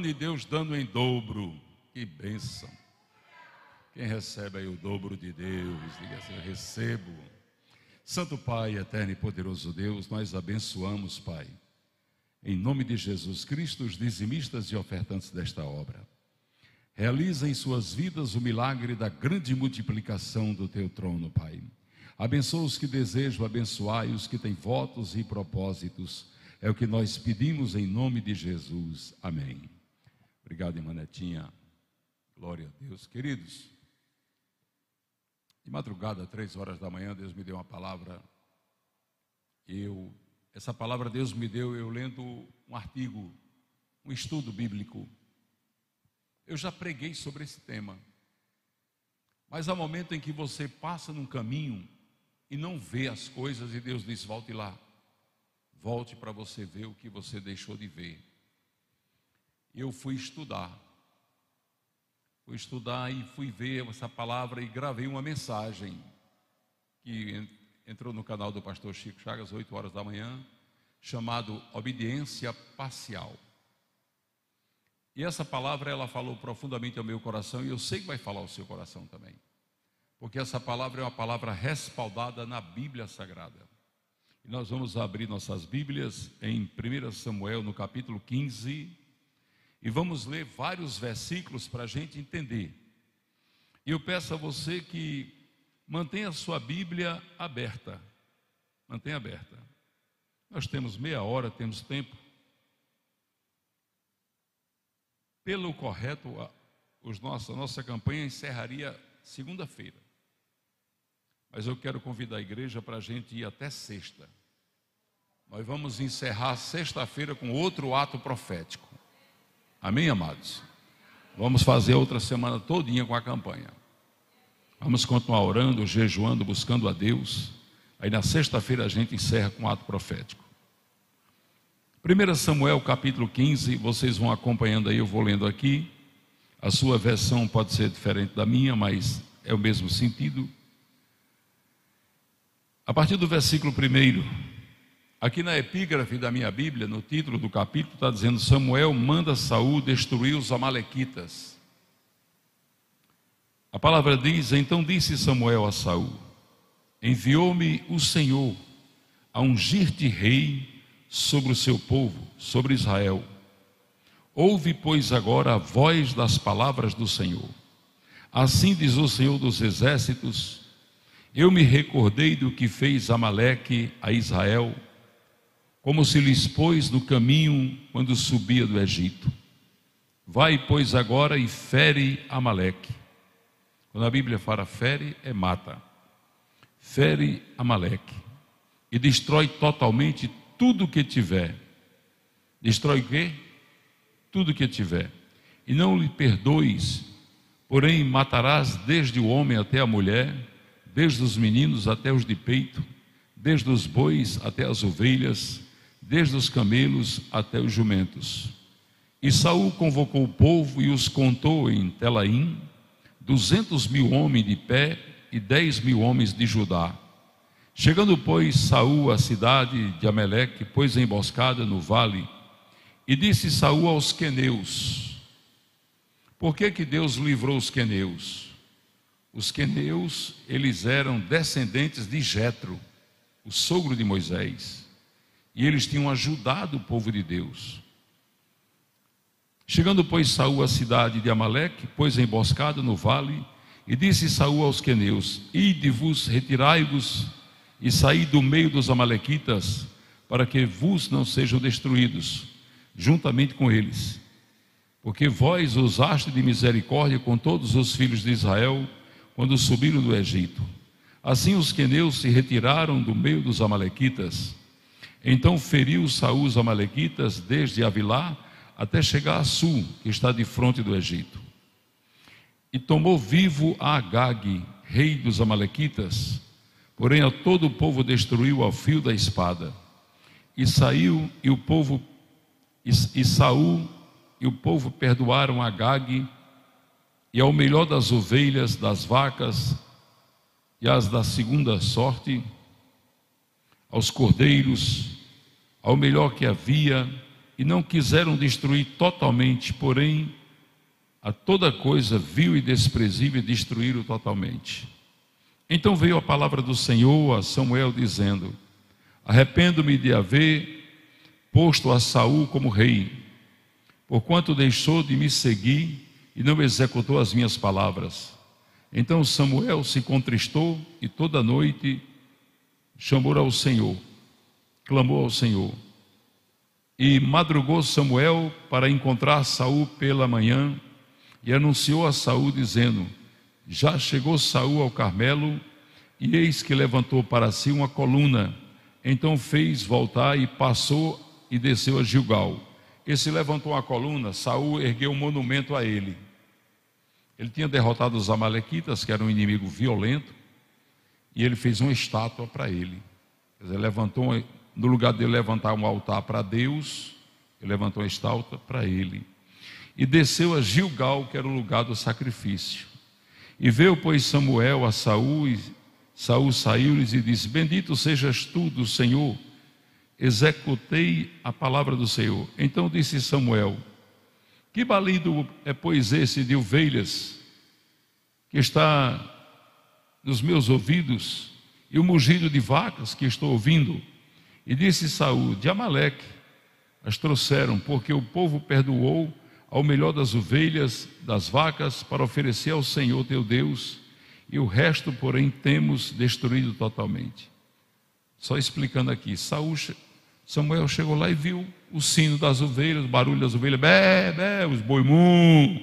e Deus dando em dobro. Que bênção. Quem recebe aí o dobro de Deus, diga assim: eu recebo. Santo Pai, eterno e poderoso Deus, nós abençoamos, Pai, em nome de Jesus Cristo, os dizimistas e ofertantes desta obra. Realiza em suas vidas o milagre da grande multiplicação do teu trono, Pai. Abençoa os que desejam abençoar e os que têm votos e propósitos. É o que nós pedimos em nome de Jesus. Amém. Obrigado, irmã Netinha. Glória a Deus. Queridos, de madrugada, três horas da manhã, Deus me deu uma palavra. Eu, essa palavra Deus me deu eu lendo um artigo, um estudo bíblico. Eu já preguei sobre esse tema. Mas há momento em que você passa num caminho e não vê as coisas e Deus diz: volte lá. Volte para você ver o que você deixou de ver eu fui estudar. Fui estudar e fui ver essa palavra e gravei uma mensagem que entrou no canal do pastor Chico Chagas, 8 horas da manhã, chamado Obediência Parcial. E essa palavra ela falou profundamente ao meu coração e eu sei que vai falar ao seu coração também. Porque essa palavra é uma palavra respaldada na Bíblia Sagrada. E nós vamos abrir nossas Bíblias em 1 Samuel, no capítulo 15, e vamos ler vários versículos para a gente entender. E eu peço a você que mantenha a sua Bíblia aberta. Mantenha aberta. Nós temos meia hora, temos tempo. Pelo correto, os nossos, a nossa campanha encerraria segunda-feira. Mas eu quero convidar a igreja para a gente ir até sexta. Nós vamos encerrar sexta-feira com outro ato profético. Amém, amados? Vamos fazer outra semana todinha com a campanha. Vamos continuar orando, jejuando, buscando a Deus. Aí na sexta-feira a gente encerra com um ato profético. 1 Samuel capítulo 15, vocês vão acompanhando aí, eu vou lendo aqui. A sua versão pode ser diferente da minha, mas é o mesmo sentido. A partir do versículo 1. Aqui na epígrafe da minha Bíblia, no título do capítulo, está dizendo: Samuel manda Saul destruir os Amalequitas. A palavra diz: Então disse Samuel a Saul: Enviou-me o Senhor a ungir-te rei sobre o seu povo, sobre Israel. Ouve, pois, agora a voz das palavras do Senhor. Assim diz o Senhor dos Exércitos: Eu me recordei do que fez Amaleque a Israel como se lhes pôs no caminho quando subia do Egito. Vai, pois, agora e fere Amaleque. Quando a Bíblia fala fere, é mata. Fere Amaleque e destrói totalmente tudo que tiver. Destrói o quê? Tudo que tiver. E não lhe perdoes, porém matarás desde o homem até a mulher, desde os meninos até os de peito, desde os bois até as ovelhas, desde os camelos até os jumentos. E Saul convocou o povo e os contou em Telaim, duzentos mil homens de pé e dez mil homens de Judá. Chegando, pois, Saul à cidade de Ameleque, pôs emboscada no vale, e disse Saul aos queneus: Por que que Deus livrou os queneus? Os queneus, eles eram descendentes de Jetro, o sogro de Moisés. E eles tinham ajudado o povo de Deus. Chegando, pois, Saul à cidade de Amaleque, pôs emboscado no vale, e disse Saul aos queneus: Ide-vos, retirai-vos e saí do meio dos amalequitas, para que vos não sejam destruídos, juntamente com eles. Porque vós usaste de misericórdia com todos os filhos de Israel, quando subiram do Egito. Assim os queneus se retiraram do meio dos amalequitas, então feriu Saul os amalequitas desde Avilá até chegar a Sul, que está de frente do Egito. E tomou vivo a Agag, rei dos amalequitas, porém a todo o povo destruiu ao fio da espada. E saiu e o povo e, Saul e o povo perdoaram a Agag e ao melhor das ovelhas, das vacas e as da segunda sorte, aos cordeiros, ao melhor que havia e não quiseram destruir totalmente, porém, a toda coisa vil e desprezível e destruíram totalmente. Então veio a palavra do Senhor a Samuel dizendo: Arrependo-me de haver posto a Saul como rei, porquanto deixou de me seguir e não executou as minhas palavras. Então Samuel se contristou e toda noite chamou ao Senhor clamou ao Senhor. E madrugou Samuel para encontrar Saul pela manhã e anunciou a Saul dizendo: Já chegou Saul ao Carmelo, e eis que levantou para si uma coluna. Então fez voltar e passou e desceu a Gilgal. Esse levantou uma coluna, Saul ergueu um monumento a ele. Ele tinha derrotado os amalequitas, que era um inimigo violento, e ele fez uma estátua para ele. Quer dizer, levantou uma no lugar de levantar um altar para Deus, ele levantou esta alta para ele. E desceu a Gilgal, que era o lugar do sacrifício. E veio, pois, Samuel a Saul, e Saul saiu-lhes e disse: Bendito sejas tu do Senhor, executei a palavra do Senhor. Então disse Samuel: Que balido é, pois, esse de ovelhas que está nos meus ouvidos, e o mugido de vacas que estou ouvindo? E disse Saul: De Amaleque as trouxeram, porque o povo perdoou ao melhor das ovelhas, das vacas, para oferecer ao Senhor teu Deus, e o resto, porém, temos destruído totalmente. Só explicando aqui, Saul, Samuel chegou lá e viu o sino das ovelhas, o barulho das ovelhas, bé, bé, os boimum,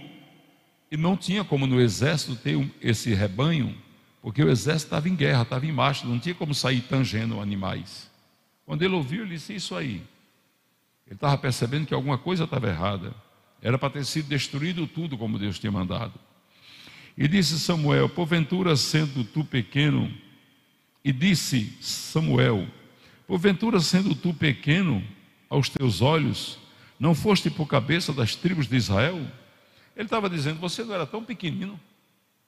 E não tinha como no exército ter esse rebanho, porque o exército estava em guerra, estava em marcha, não tinha como sair tangendo animais. Quando ele ouviu, ele disse: Isso aí. Ele estava percebendo que alguma coisa estava errada. Era para ter sido destruído tudo como Deus tinha mandado. E disse Samuel: Porventura, sendo tu pequeno, e disse Samuel: Porventura, sendo tu pequeno aos teus olhos, não foste por cabeça das tribos de Israel? Ele estava dizendo: Você não era tão pequenino,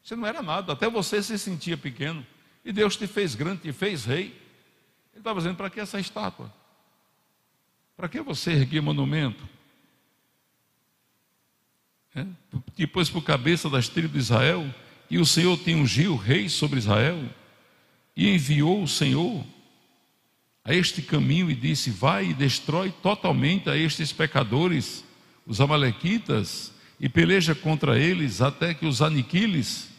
você não era nada, até você se sentia pequeno, e Deus te fez grande, te fez rei estava dizendo: para que essa estátua? Para que você erguer monumento? É? E pôs por cabeça das tribos de Israel, e o Senhor tem ungiu rei sobre Israel, e enviou o Senhor a este caminho e disse: Vai e destrói totalmente a estes pecadores, os Amalequitas, e peleja contra eles até que os aniquiles.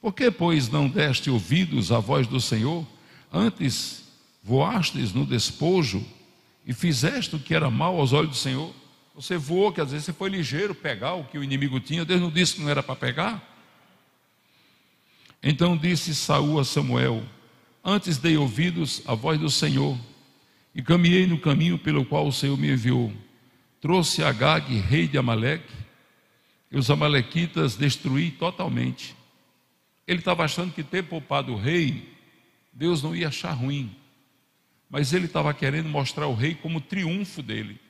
Por que, pois, não deste ouvidos à voz do Senhor? Antes voastes no despojo e fizeste o que era mal aos olhos do Senhor. Você voou, quer dizer, você foi ligeiro pegar o que o inimigo tinha. Deus não disse que não era para pegar. Então disse Saul a Samuel: Antes dei ouvidos à voz do Senhor, e caminhei no caminho pelo qual o Senhor me enviou. Trouxe Agag, rei de Amaleque, e os amalequitas destruí totalmente. Ele estava achando que ter poupado o rei, Deus não ia achar ruim mas ele estava querendo mostrar o rei como triunfo dele.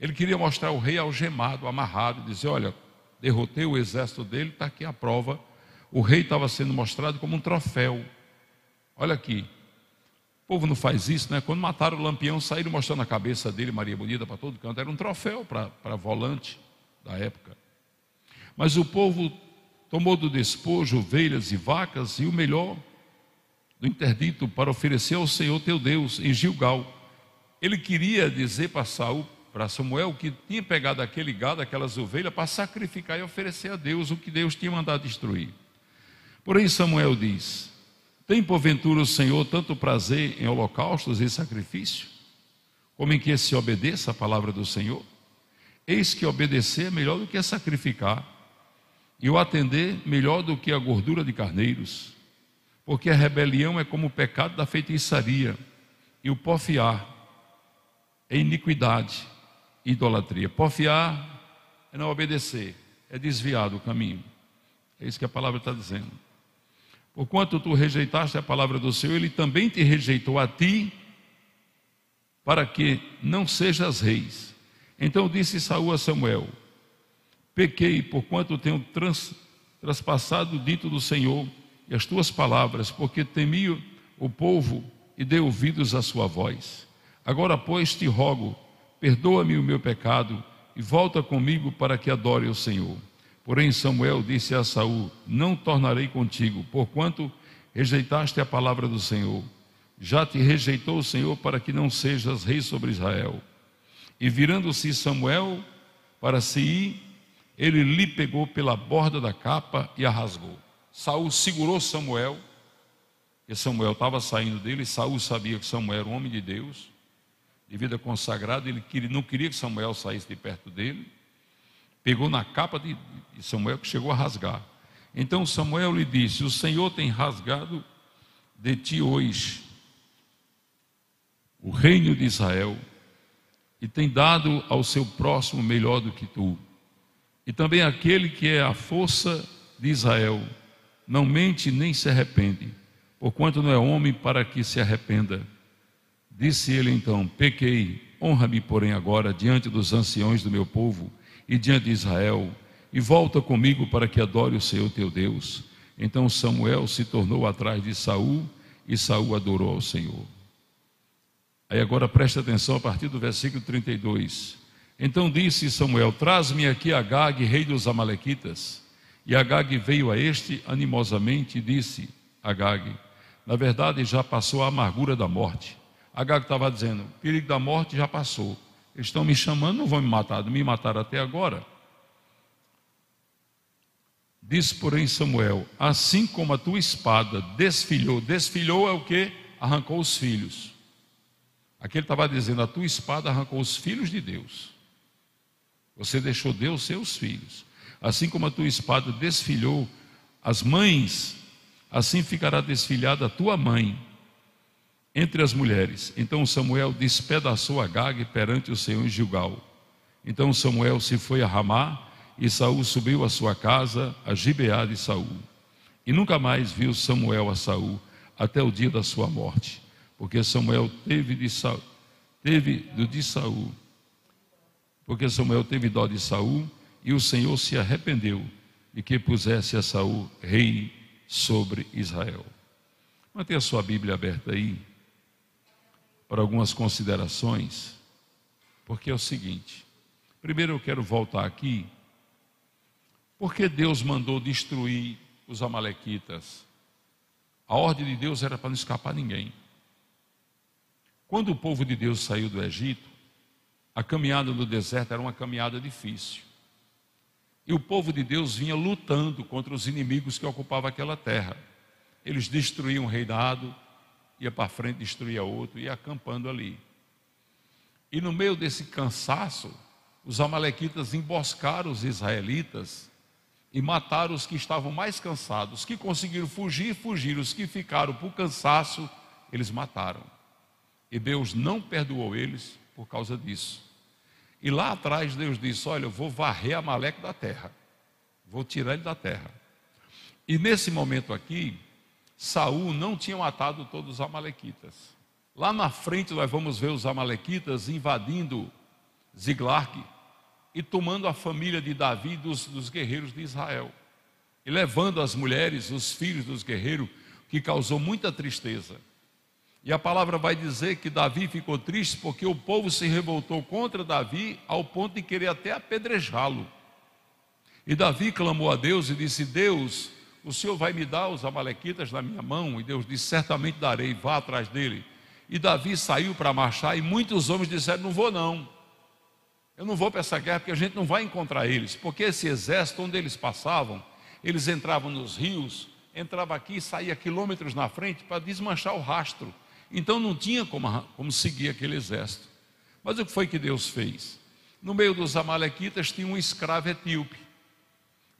Ele queria mostrar o rei algemado, amarrado, e dizer: Olha, derrotei o exército dele, está aqui a prova. O rei estava sendo mostrado como um troféu. Olha aqui. O povo não faz isso, né? Quando mataram o Lampião, saíram mostrando a cabeça dele, Maria Bonita, para todo canto. Era um troféu para volante da época. Mas o povo tomou do despojo ovelhas e vacas e o melhor do interdito para oferecer ao Senhor teu Deus em Gilgal. Ele queria dizer para Saul, para Samuel, que tinha pegado aquele gado, aquelas ovelhas, para sacrificar e oferecer a Deus o que Deus tinha mandado destruir. Porém, Samuel diz: Tem porventura o Senhor tanto prazer em holocaustos e sacrifício, como em que se obedeça a palavra do Senhor? Eis que obedecer é melhor do que sacrificar, e o atender melhor do que a gordura de carneiros. Porque a rebelião é como o pecado da feitiçaria, e o porfiar é iniquidade, idolatria. Porfiar é não obedecer, é desviar do caminho. É isso que a palavra está dizendo. Porquanto tu rejeitaste a palavra do Senhor, ele também te rejeitou a ti, para que não sejas reis. Então disse Saul a Samuel: Pequei, porquanto tenho trans, o dito do Senhor e as tuas palavras, porque temi o povo e dei ouvidos à sua voz. Agora, pois, te rogo, perdoa-me o meu pecado e volta comigo para que adore o Senhor. Porém, Samuel disse a Saul: Não tornarei contigo, porquanto rejeitaste a palavra do Senhor. Já te rejeitou o Senhor para que não sejas rei sobre Israel. E virando-se Samuel para si, ele lhe pegou pela borda da capa e a rasgou. Saul segurou Samuel, e Samuel estava saindo dele, e Saul sabia que Samuel era um homem de Deus, de vida consagrada, ele não queria que Samuel saísse de perto dele, pegou na capa de Samuel que chegou a rasgar. Então Samuel lhe disse: O Senhor tem rasgado de ti hoje o reino de Israel e tem dado ao seu próximo melhor do que tu. E também aquele que é a força de Israel não mente nem se arrepende, porquanto não é homem para que se arrependa. Disse ele então: Pequei, honra-me, porém, agora diante dos anciões do meu povo e diante de Israel, e volta comigo para que adore o Senhor teu Deus. Então Samuel se tornou atrás de Saul, e Saul adorou ao Senhor. Aí agora presta atenção a partir do versículo 32. Então disse Samuel: Traz-me aqui a Gag, rei dos Amalequitas. E Agag veio a este animosamente e disse: Agag, na verdade já passou a amargura da morte. Agag estava dizendo: o perigo da morte já passou. Eles estão me chamando, não vão me matar, me mataram até agora. Disse, porém, Samuel: Assim como a tua espada desfilhou, desfilhou é o que? Arrancou os filhos. Aqui ele estava dizendo: A tua espada arrancou os filhos de Deus. Você deixou Deus seus filhos. Assim como a tua espada desfilhou as mães, assim ficará desfilhada a tua mãe entre as mulheres. Então Samuel despedaçou Agag perante o Senhor em Gilgal. Então Samuel se foi a Ramá e Saul subiu à sua casa, a Gibeá de Saul. E nunca mais viu Samuel a Saul até o dia da sua morte, porque Samuel teve de Saul, teve do de Saul. Porque Samuel teve dó de Saul e o Senhor se arrependeu de que pusesse a Saul rei sobre Israel. Mantenha a sua Bíblia aberta aí para algumas considerações, porque é o seguinte: primeiro eu quero voltar aqui, porque Deus mandou destruir os Amalequitas. A ordem de Deus era para não escapar ninguém. Quando o povo de Deus saiu do Egito, a caminhada no deserto era uma caminhada difícil. E o povo de Deus vinha lutando contra os inimigos que ocupavam aquela terra. Eles destruíam um reinado, ia para frente, destruía outro, ia acampando ali. E no meio desse cansaço, os amalequitas emboscaram os israelitas e mataram os que estavam mais cansados. Os que conseguiram fugir, fugiram. Os que ficaram por cansaço, eles mataram. E Deus não perdoou eles por causa disso. E lá atrás Deus disse: Olha, eu vou varrer Amaleque da terra, vou tirar ele da terra. E nesse momento aqui, Saul não tinha matado todos os Amalequitas. Lá na frente nós vamos ver os Amalequitas invadindo Ziglag e tomando a família de Davi dos, dos guerreiros de Israel. E levando as mulheres, os filhos dos guerreiros, que causou muita tristeza. E a palavra vai dizer que Davi ficou triste porque o povo se revoltou contra Davi ao ponto de querer até apedrejá-lo. E Davi clamou a Deus e disse: Deus, o Senhor vai me dar os Amalequitas na minha mão? E Deus disse: Certamente darei, vá atrás dele. E Davi saiu para marchar e muitos homens disseram: Não vou não. Eu não vou para essa guerra porque a gente não vai encontrar eles. Porque esse exército, onde eles passavam, eles entravam nos rios, entrava aqui e saía quilômetros na frente para desmanchar o rastro então não tinha como, como seguir aquele exército. Mas o que foi que Deus fez? No meio dos Amalequitas tinha um escravo etíope.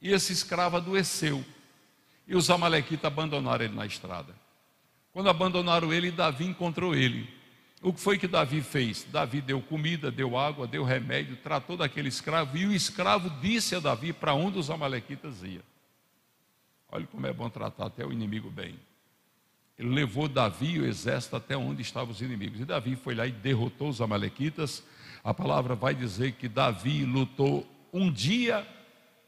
E esse escravo adoeceu. E os Amalequitas abandonaram ele na estrada. Quando abandonaram ele, Davi encontrou ele. O que foi que Davi fez? Davi deu comida, deu água, deu remédio, tratou daquele escravo. E o escravo disse a Davi para onde os Amalequitas iam. Olha como é bom tratar até o inimigo bem. Ele levou Davi e o exército até onde estavam os inimigos. E Davi foi lá e derrotou os Amalequitas. A palavra vai dizer que Davi lutou um dia,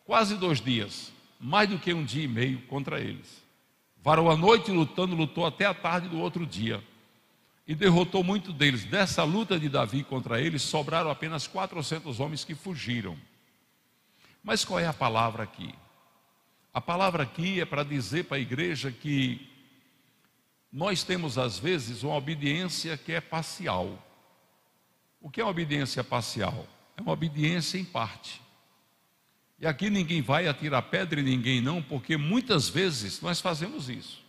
quase dois dias, mais do que um dia e meio contra eles. Varou a noite lutando, lutou até a tarde do outro dia. E derrotou muito deles. Dessa luta de Davi contra eles, sobraram apenas 400 homens que fugiram. Mas qual é a palavra aqui? A palavra aqui é para dizer para a igreja que nós temos, às vezes, uma obediência que é parcial. O que é uma obediência parcial? É uma obediência em parte. E aqui ninguém vai atirar pedra e ninguém não, porque muitas vezes nós fazemos isso.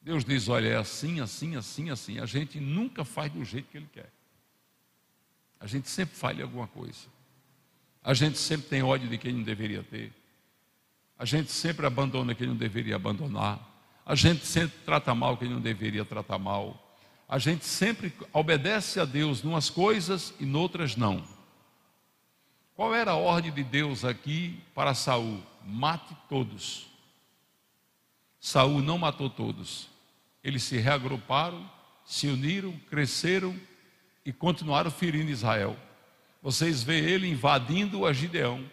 Deus diz: olha, é assim, assim, assim, assim. A gente nunca faz do jeito que Ele quer. A gente sempre falha alguma coisa. A gente sempre tem ódio de quem não deveria ter. A gente sempre abandona quem não deveria abandonar. A gente sempre trata mal quem não deveria tratar mal. A gente sempre obedece a Deus numas coisas e noutras não. Qual era a ordem de Deus aqui para Saul? Mate todos. Saul não matou todos. Eles se reagruparam, se uniram, cresceram e continuaram ferindo Israel. Vocês vê ele invadindo a Gideão.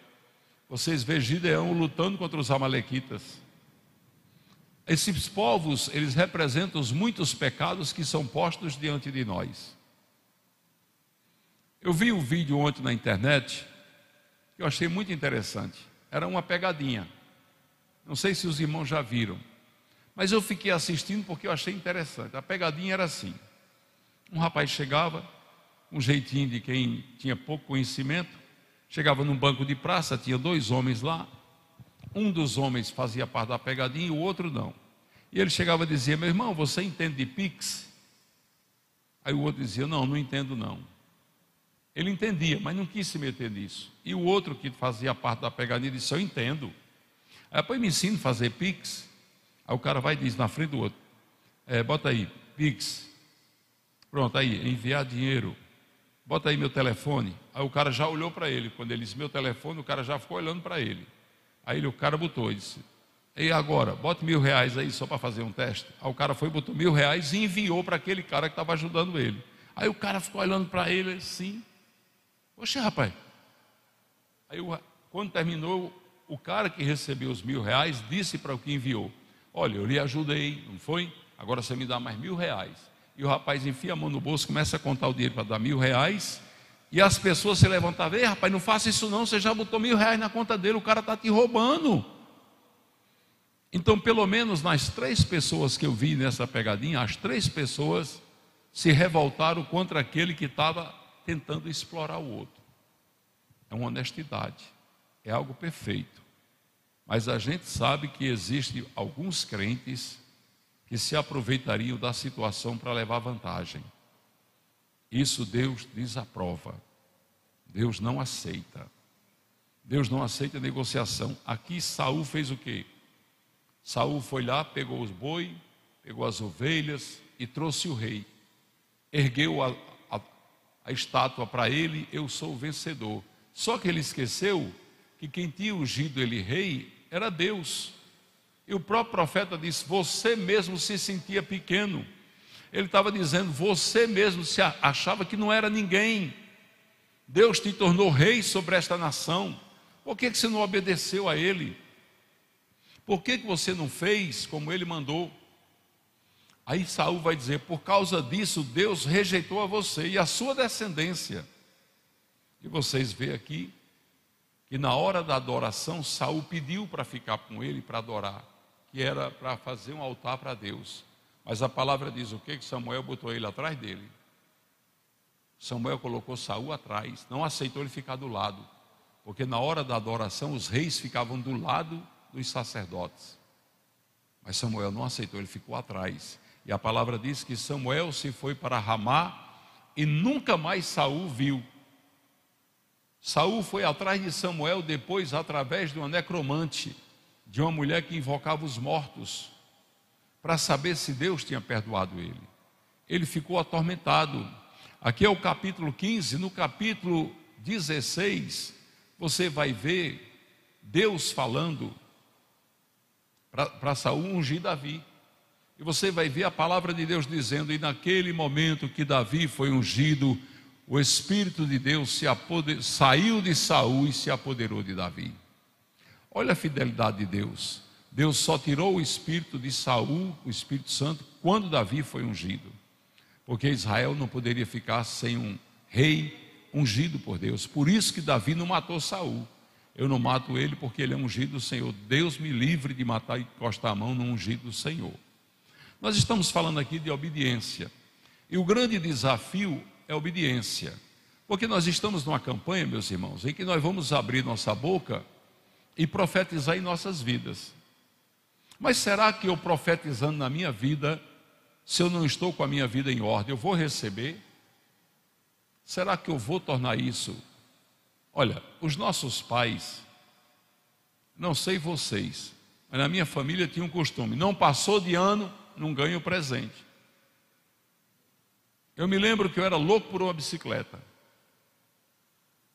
Vocês vê Gideão lutando contra os amalequitas. Esses povos, eles representam os muitos pecados que são postos diante de nós. Eu vi um vídeo ontem na internet que eu achei muito interessante. Era uma pegadinha. Não sei se os irmãos já viram, mas eu fiquei assistindo porque eu achei interessante. A pegadinha era assim: um rapaz chegava, um jeitinho de quem tinha pouco conhecimento, chegava num banco de praça, tinha dois homens lá, um dos homens fazia parte da pegadinha e o outro não. E ele chegava e dizia: Meu irmão, você entende de Pix? Aí o outro dizia: Não, não entendo não. Ele entendia, mas não quis se meter nisso. E o outro que fazia parte da pegadinha disse: Eu entendo. Aí depois me ensina a fazer Pix. Aí o cara vai e diz na frente do outro: é, Bota aí, Pix. Pronto, aí, enviar dinheiro. Bota aí meu telefone. Aí o cara já olhou para ele. Quando ele disse meu telefone, o cara já ficou olhando para ele. Aí o cara botou e disse: E agora, bota mil reais aí só para fazer um teste. Aí o cara foi, botou mil reais e enviou para aquele cara que estava ajudando ele. Aí o cara ficou olhando para ele assim: Poxa, rapaz. Aí quando terminou, o cara que recebeu os mil reais disse para o que enviou: Olha, eu lhe ajudei, não foi? Agora você me dá mais mil reais. E o rapaz enfia a mão no bolso, começa a contar o dinheiro para dar mil reais e as pessoas se levantavam, e rapaz, não faça isso não, você já botou mil reais na conta dele, o cara está te roubando. Então, pelo menos nas três pessoas que eu vi nessa pegadinha, as três pessoas se revoltaram contra aquele que estava tentando explorar o outro. É uma honestidade, é algo perfeito. Mas a gente sabe que existem alguns crentes que se aproveitariam da situação para levar vantagem. Isso Deus desaprova. Deus não aceita. Deus não aceita negociação. Aqui Saul fez o quê? Saul foi lá, pegou os boi, pegou as ovelhas e trouxe o rei. Ergueu a, a, a estátua para ele, eu sou o vencedor. Só que ele esqueceu que quem tinha ungido ele rei era Deus. E o próprio profeta disse: Você mesmo se sentia pequeno ele estava dizendo: você mesmo se achava que não era ninguém. Deus te tornou rei sobre esta nação. Por que, que você não obedeceu a Ele? Por que, que você não fez como Ele mandou? Aí Saul vai dizer: por causa disso, Deus rejeitou a você e a sua descendência. E vocês veem aqui que na hora da adoração, Saul pediu para ficar com ele para adorar, que era para fazer um altar para Deus. Mas a palavra diz o que Que Samuel botou ele atrás dele. Samuel colocou Saul atrás, não aceitou ele ficar do lado, porque na hora da adoração os reis ficavam do lado dos sacerdotes. Mas Samuel não aceitou, ele ficou atrás. E a palavra diz que Samuel se foi para Ramá e nunca mais Saul viu. Saul foi atrás de Samuel depois através de uma necromante, de uma mulher que invocava os mortos para saber se Deus tinha perdoado ele. Ele ficou atormentado. Aqui é o capítulo 15, no capítulo 16, você vai ver Deus falando para Saul ungir Davi. E você vai ver a palavra de Deus dizendo: E naquele momento que Davi foi ungido, o Espírito de Deus se apoder... saiu de Saul e se apoderou de Davi. Olha a fidelidade de Deus. Deus só tirou o espírito de Saul, o Espírito Santo, quando Davi foi ungido. Porque Israel não poderia ficar sem um rei ungido por Deus. Por isso que Davi não matou Saul. Eu não mato ele porque ele é ungido do Senhor. Deus me livre de matar e encostar a mão no ungido do Senhor. Nós estamos falando aqui de obediência. E o grande desafio é obediência. Porque nós estamos numa campanha, meus irmãos, em que nós vamos abrir nossa boca e profetizar em nossas vidas. Mas será que eu profetizando na minha vida, se eu não estou com a minha vida em ordem, eu vou receber? Será que eu vou tornar isso? Olha, os nossos pais, não sei vocês, mas na minha família tinha um costume: não passou de ano, não ganho presente. Eu me lembro que eu era louco por uma bicicleta.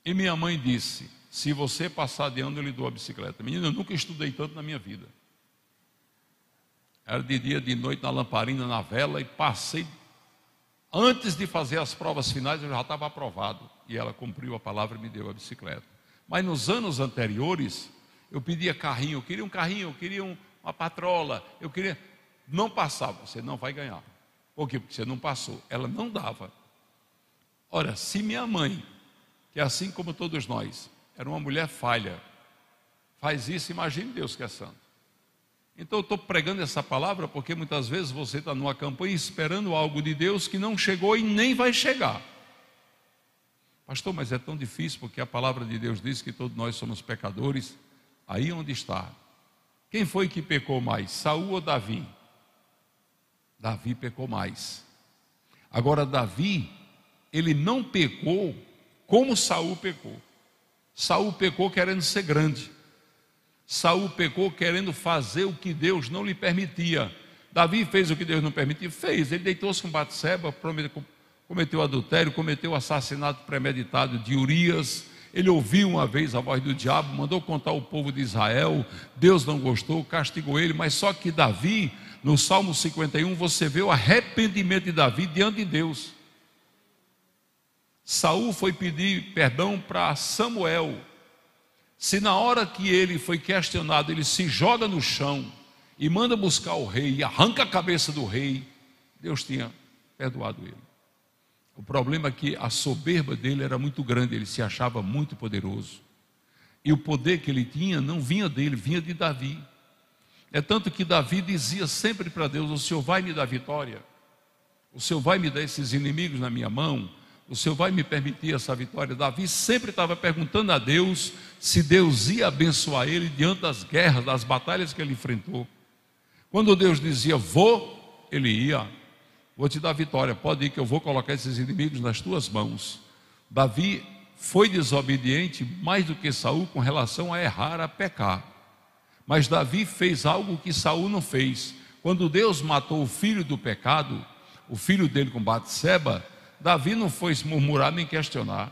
E minha mãe disse: se você passar de ano, eu lhe dou a bicicleta. Menina, eu nunca estudei tanto na minha vida. Era de dia, de noite, na lamparina, na vela, e passei. Antes de fazer as provas finais, eu já estava aprovado. E ela cumpriu a palavra e me deu a bicicleta. Mas nos anos anteriores, eu pedia carrinho, eu queria um carrinho, eu queria um, uma patrola, eu queria. Não passava, você não vai ganhar. Por quê? Porque você não passou. Ela não dava. Ora, se minha mãe, que é assim como todos nós, era uma mulher falha, faz isso, imagine Deus que é santo. Então eu estou pregando essa palavra porque muitas vezes você está numa campanha esperando algo de Deus que não chegou e nem vai chegar. Pastor, mas é tão difícil porque a palavra de Deus diz que todos nós somos pecadores. Aí onde está? Quem foi que pecou mais, Saul ou Davi? Davi pecou mais. Agora Davi, ele não pecou como Saul pecou. Saul pecou querendo ser grande. Saul pecou querendo fazer o que Deus não lhe permitia. Davi fez o que Deus não permitia? Fez. Ele deitou-se com Batseba, cometeu adultério, cometeu o assassinato premeditado de Urias. Ele ouviu uma vez a voz do diabo, mandou contar ao povo de Israel. Deus não gostou, castigou ele. Mas só que Davi, no Salmo 51, você vê o arrependimento de Davi diante de Deus. Saul foi pedir perdão para Samuel, se na hora que ele foi questionado, ele se joga no chão e manda buscar o rei, e arranca a cabeça do rei, Deus tinha perdoado ele. O problema é que a soberba dele era muito grande, ele se achava muito poderoso. E o poder que ele tinha não vinha dele, vinha de Davi. É tanto que Davi dizia sempre para Deus: O Senhor vai me dar vitória, o Senhor vai me dar esses inimigos na minha mão, o Senhor vai me permitir essa vitória? Davi sempre estava perguntando a Deus se Deus ia abençoar ele diante das guerras, das batalhas que ele enfrentou. Quando Deus dizia vou, ele ia. Vou te dar vitória, pode ir que eu vou colocar esses inimigos nas tuas mãos. Davi foi desobediente mais do que Saul com relação a errar, a pecar. Mas Davi fez algo que Saul não fez. Quando Deus matou o filho do pecado, o filho dele com Batseba, Davi não foi murmurar nem questionar.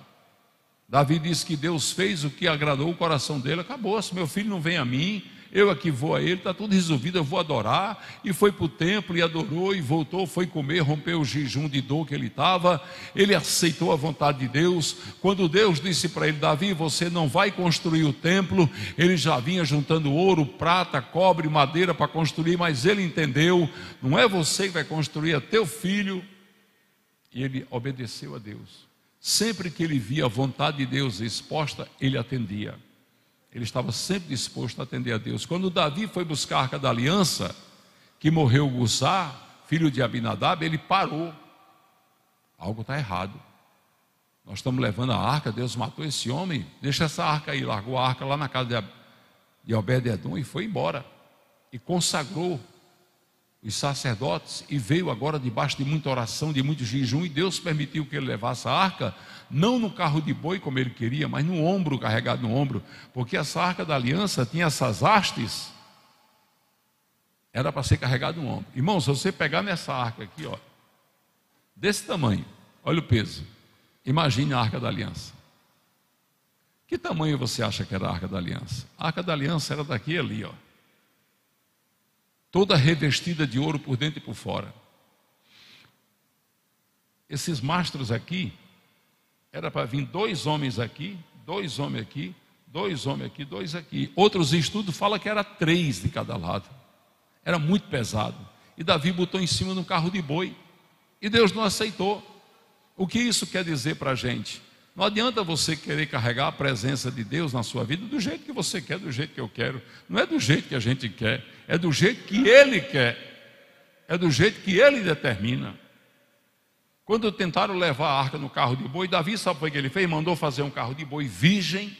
Davi disse que Deus fez o que agradou o coração dele. Acabou-se, meu filho não vem a mim, eu aqui vou a ele, está tudo resolvido, eu vou adorar. E foi para o templo e adorou e voltou, foi comer, rompeu o jejum de dor que ele estava. Ele aceitou a vontade de Deus. Quando Deus disse para ele, Davi, você não vai construir o templo, ele já vinha juntando ouro, prata, cobre, madeira para construir, mas ele entendeu: não é você que vai construir, é teu filho, e ele obedeceu a Deus. Sempre que ele via a vontade de Deus exposta, ele atendia. Ele estava sempre disposto a atender a Deus. Quando Davi foi buscar a arca da aliança, que morreu Gusá, filho de Abinadab, ele parou. Algo está errado. Nós estamos levando a arca, Deus matou esse homem, deixa essa arca aí. Largou a arca lá na casa de, de Obed-Edom e foi embora. E consagrou os sacerdotes e veio agora debaixo de muita oração, de muito jejum, e Deus permitiu que ele levasse a arca, não no carro de boi como ele queria, mas no ombro, carregado no ombro, porque essa arca da aliança tinha essas hastes, era para ser carregado no ombro. Irmão, se você pegar nessa arca aqui, ó, desse tamanho, olha o peso, imagine a arca da aliança. Que tamanho você acha que era a arca da aliança? A arca da aliança era daqui ali, ó toda revestida de ouro por dentro e por fora. Esses mastros aqui, era para vir dois homens aqui, dois homens aqui, dois homens aqui, dois aqui. Outros estudos falam que era três de cada lado. Era muito pesado. E Davi botou em cima de um carro de boi. E Deus não aceitou. O que isso quer dizer para a gente? Não adianta você querer carregar a presença de Deus na sua vida do jeito que você quer, do jeito que eu quero. Não é do jeito que a gente quer é do jeito que ele quer, é do jeito que ele determina. Quando tentaram levar a arca no carro de boi, Davi sabe o é que ele fez? Mandou fazer um carro de boi virgem,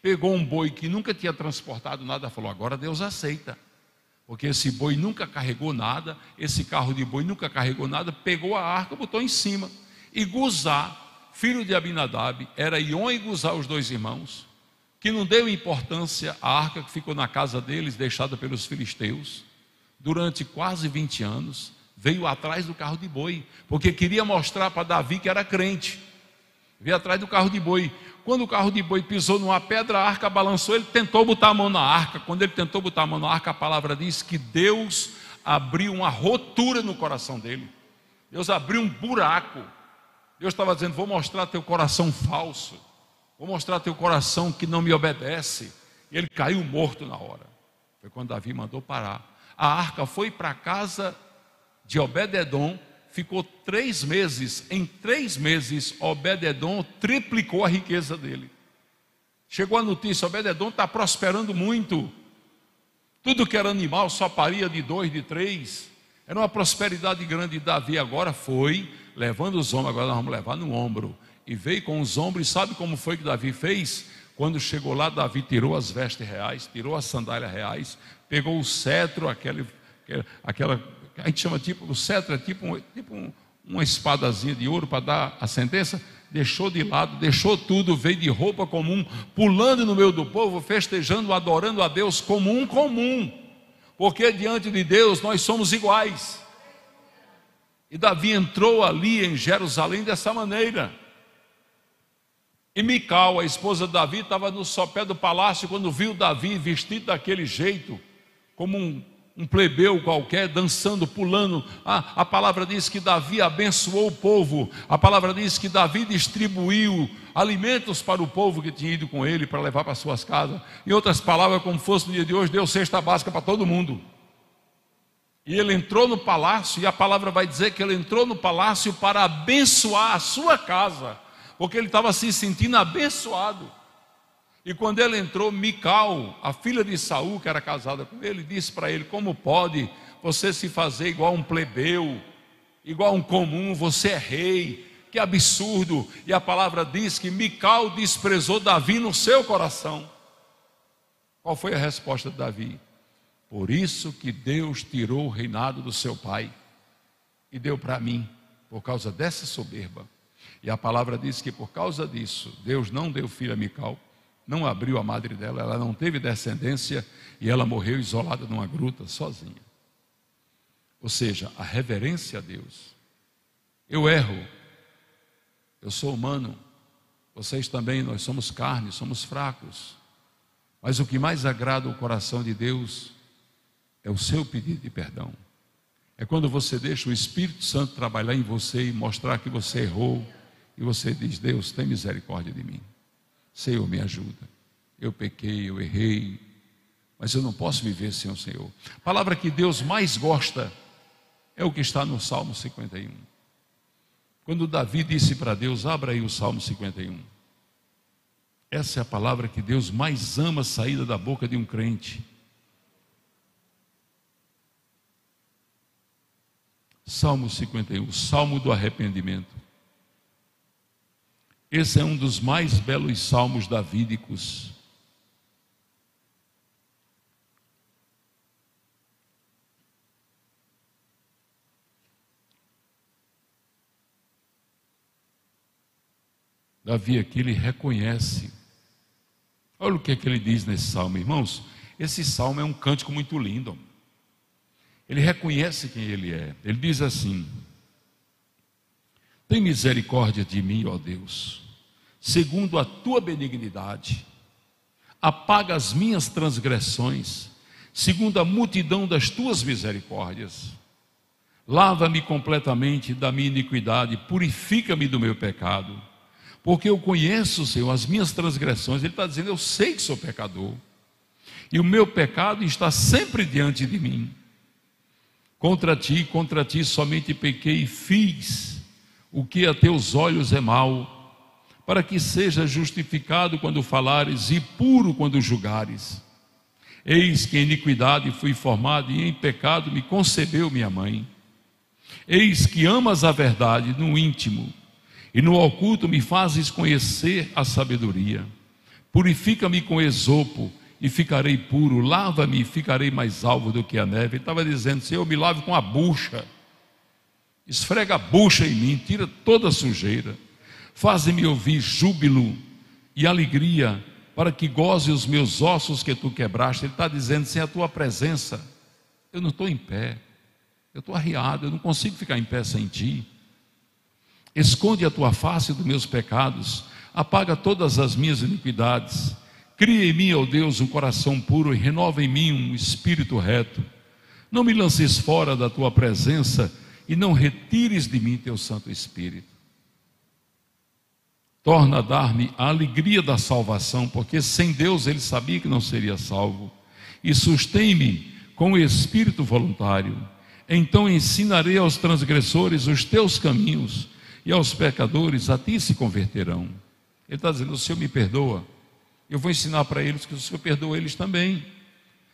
pegou um boi que nunca tinha transportado nada, falou: agora Deus aceita. Porque esse boi nunca carregou nada, esse carro de boi nunca carregou nada, pegou a arca, botou em cima. E Guzá, filho de Abinadab, era Ion e Guzá, os dois irmãos, que não deu importância à arca que ficou na casa deles, deixada pelos filisteus, durante quase 20 anos, veio atrás do carro de boi, porque queria mostrar para Davi que era crente. Veio atrás do carro de boi. Quando o carro de boi pisou numa pedra, a arca balançou, ele tentou botar a mão na arca. Quando ele tentou botar a mão na arca, a palavra diz que Deus abriu uma rotura no coração dele. Deus abriu um buraco. Deus estava dizendo: Vou mostrar teu coração falso. Vou mostrar teu coração que não me obedece. E ele caiu morto na hora. Foi quando Davi mandou parar. A arca foi para a casa de Obededon, ficou três meses. Em três meses, Obededon triplicou a riqueza dele. Chegou a notícia: Obededon está prosperando muito. Tudo que era animal só paria de dois, de três. Era uma prosperidade grande. Davi agora foi levando os homens, agora nós vamos levar no ombro e veio com os homens. Sabe como foi que Davi fez? Quando chegou lá, Davi tirou as vestes reais, tirou as sandálias reais, pegou o cetro, aquele, aquela, a gente chama tipo, o cetro é tipo, um, tipo um, uma espadazinha de ouro para dar a sentença, deixou de lado, deixou tudo, veio de roupa comum, pulando no meio do povo, festejando, adorando a Deus como um comum, porque diante de Deus nós somos iguais. E Davi entrou ali em Jerusalém dessa maneira. E Mical, a esposa de Davi, estava no sopé do palácio quando viu Davi vestido daquele jeito, como um, um plebeu qualquer, dançando, pulando. Ah, a palavra diz que Davi abençoou o povo, a palavra diz que Davi distribuiu alimentos para o povo que tinha ido com ele para levar para suas casas. Em outras palavras, como fosse no dia de hoje, deu cesta básica para todo mundo. E ele entrou no palácio, e a palavra vai dizer que ele entrou no palácio para abençoar a sua casa porque ele estava se sentindo abençoado. E quando ele entrou, Mical, a filha de Saul, que era casada com ele, disse para ele: Como pode você se fazer igual um plebeu, igual um comum? Você é rei. Que absurdo! E a palavra diz que Mical desprezou Davi no seu coração. Qual foi a resposta de Davi? Por isso que Deus tirou o reinado do seu pai e deu para mim, por causa dessa soberba. E a palavra diz que por causa disso, Deus não deu filho a Mical, não abriu a madre dela, ela não teve descendência e ela morreu isolada numa gruta sozinha. Ou seja, a reverência a Deus. Eu erro, eu sou humano, vocês também, nós somos carne, somos fracos. Mas o que mais agrada o coração de Deus é o seu pedido de perdão. É quando você deixa o Espírito Santo trabalhar em você e mostrar que você errou, e você diz: Deus, tem misericórdia de mim. Senhor, me ajuda. Eu pequei, eu errei, mas eu não posso viver sem o Senhor. A palavra que Deus mais gosta é o que está no Salmo 51. Quando Davi disse para Deus: Abra aí o Salmo 51. Essa é a palavra que Deus mais ama saída da boca de um crente. Salmo 51, Salmo do arrependimento. Esse é um dos mais belos salmos davídicos. Davi aqui ele reconhece. Olha o que, é que ele diz nesse salmo, irmãos. Esse salmo é um cântico muito lindo. Ele reconhece quem ele é. Ele diz assim: tem misericórdia de mim, ó Deus, segundo a tua benignidade. Apaga as minhas transgressões, segundo a multidão das tuas misericórdias. Lava-me completamente da minha iniquidade, purifica-me do meu pecado, porque eu conheço, Senhor, as minhas transgressões. Ele está dizendo: Eu sei que sou pecador, e o meu pecado está sempre diante de mim. Contra ti, contra ti somente pequei e fiz o que a teus olhos é mal, para que seja justificado quando falares e puro quando julgares. Eis que em iniquidade fui formado e em pecado me concebeu minha mãe. Eis que amas a verdade no íntimo e no oculto me fazes conhecer a sabedoria. Purifica-me com esopo e ficarei puro, lava-me e ficarei mais alvo do que a neve. Ele estava dizendo: Senhor, me lave com a bucha esfrega a bucha em mim, tira toda a sujeira, faz-me ouvir júbilo e alegria, para que goze os meus ossos que tu quebraste. Ele está dizendo: sem a tua presença, eu não estou em pé, eu estou arriado, eu não consigo ficar em pé sem ti. Esconde a tua face dos meus pecados, apaga todas as minhas iniquidades. Cria em mim, ó oh Deus, um coração puro e renova em mim um espírito reto. Não me lances fora da tua presença e não retires de mim teu Santo Espírito. Torna a dar-me a alegria da salvação, porque sem Deus ele sabia que não seria salvo, e sustém-me com o espírito voluntário. Então ensinarei aos transgressores os teus caminhos, e aos pecadores a ti se converterão. Ele está dizendo: O Senhor me perdoa. Eu vou ensinar para eles que o Senhor perdoa eles também,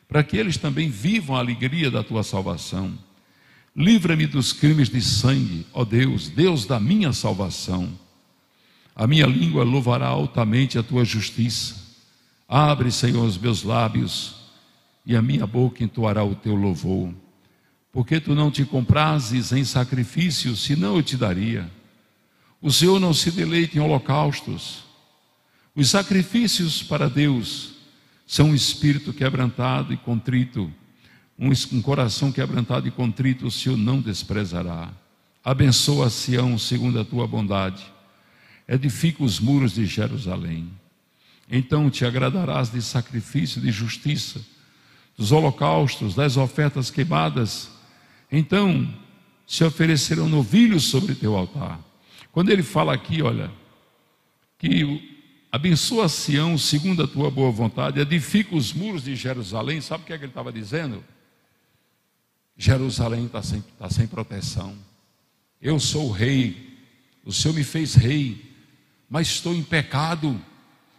para que eles também vivam a alegria da tua salvação. Livra-me dos crimes de sangue, ó Deus, Deus da minha salvação. A minha língua louvará altamente a tua justiça. Abre, Senhor, os meus lábios, e a minha boca entoará o teu louvor. Porque tu não te comprases em sacrifício, senão eu te daria. O Senhor não se deleita em holocaustos. Os sacrifícios para Deus são um espírito quebrantado e contrito um coração quebrantado e contrito o Senhor não desprezará. Abençoa Sião segundo a tua bondade. Edifica os muros de Jerusalém. Então te agradarás de sacrifício de justiça, dos holocaustos, das ofertas queimadas. Então se oferecerão novilhos sobre teu altar. Quando ele fala aqui, olha, que abençoa Sião segundo a tua boa vontade, edifica os muros de Jerusalém, sabe o que é que ele estava dizendo? Jerusalém está sem, tá sem proteção. Eu sou o rei, o Senhor me fez rei, mas estou em pecado.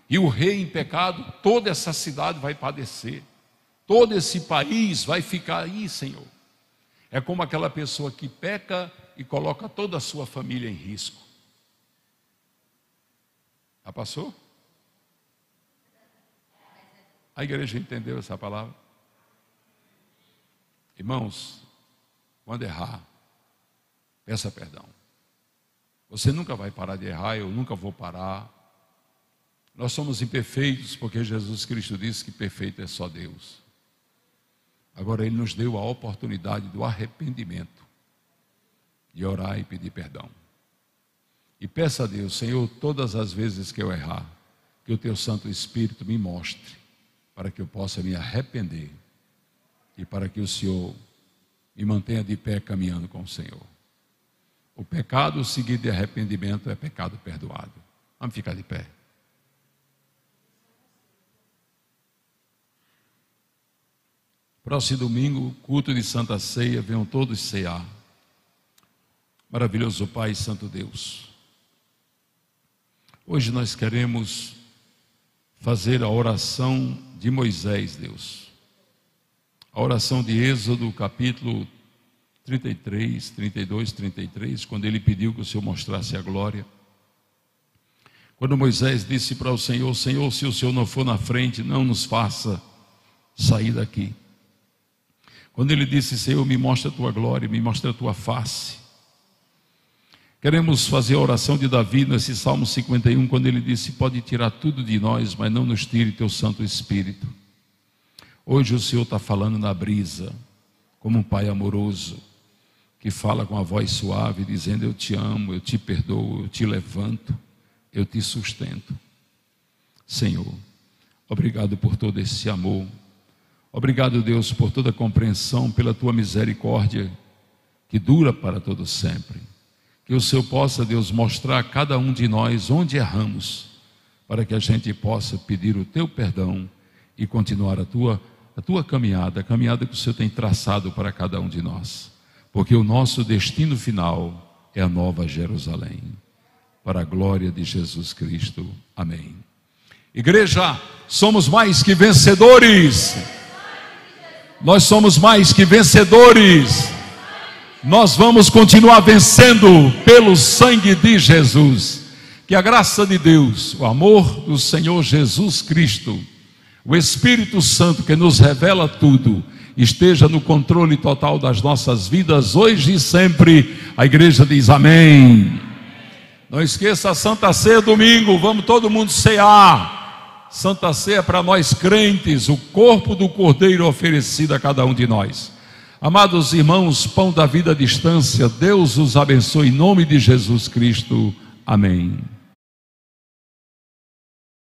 E o rei em pecado, toda essa cidade vai padecer, todo esse país vai ficar aí, Senhor. É como aquela pessoa que peca e coloca toda a sua família em risco. Já passou? A igreja entendeu essa palavra? Irmãos, quando errar, peça perdão. Você nunca vai parar de errar, eu nunca vou parar. Nós somos imperfeitos porque Jesus Cristo disse que perfeito é só Deus. Agora Ele nos deu a oportunidade do arrependimento, de orar e pedir perdão. E peça a Deus, Senhor, todas as vezes que eu errar, que o Teu Santo Espírito me mostre, para que eu possa me arrepender e para que o Senhor me mantenha de pé caminhando com o Senhor. O pecado seguido de arrependimento é pecado perdoado. Vamos ficar de pé. Próximo domingo, culto de Santa Ceia, venham todos cear. Maravilhoso Pai, Santo Deus. Hoje nós queremos fazer a oração de Moisés, Deus. A oração de Êxodo, capítulo 33, 32, 33, quando ele pediu que o Senhor mostrasse a glória. Quando Moisés disse para o Senhor: Senhor, se o Senhor não for na frente, não nos faça sair daqui. Quando ele disse: Senhor, me mostra a tua glória, me mostra a tua face. Queremos fazer a oração de Davi nesse Salmo 51, quando ele disse: Pode tirar tudo de nós, mas não nos tire teu Santo Espírito. Hoje o Senhor está falando na brisa, como um pai amoroso, que fala com a voz suave, dizendo: Eu te amo, eu te perdoo, eu te levanto, eu te sustento. Senhor, obrigado por todo esse amor. Obrigado, Deus, por toda a compreensão, pela tua misericórdia que dura para todo sempre. Que o Senhor possa, Deus, mostrar a cada um de nós onde erramos, para que a gente possa pedir o teu perdão e continuar a tua a tua caminhada, a caminhada que o Senhor tem traçado para cada um de nós. Porque o nosso destino final é a nova Jerusalém. Para a glória de Jesus Cristo. Amém. Igreja, somos mais que vencedores. Nós somos mais que vencedores. Nós vamos continuar vencendo pelo sangue de Jesus. Que a graça de Deus, o amor do Senhor Jesus Cristo o Espírito Santo que nos revela tudo, esteja no controle total das nossas vidas hoje e sempre. A igreja diz amém. Não esqueça a Santa Ceia é domingo, vamos todo mundo cear. Santa Ceia é para nós crentes, o corpo do Cordeiro oferecido a cada um de nós. Amados irmãos, pão da vida à distância, Deus os abençoe em nome de Jesus Cristo. Amém.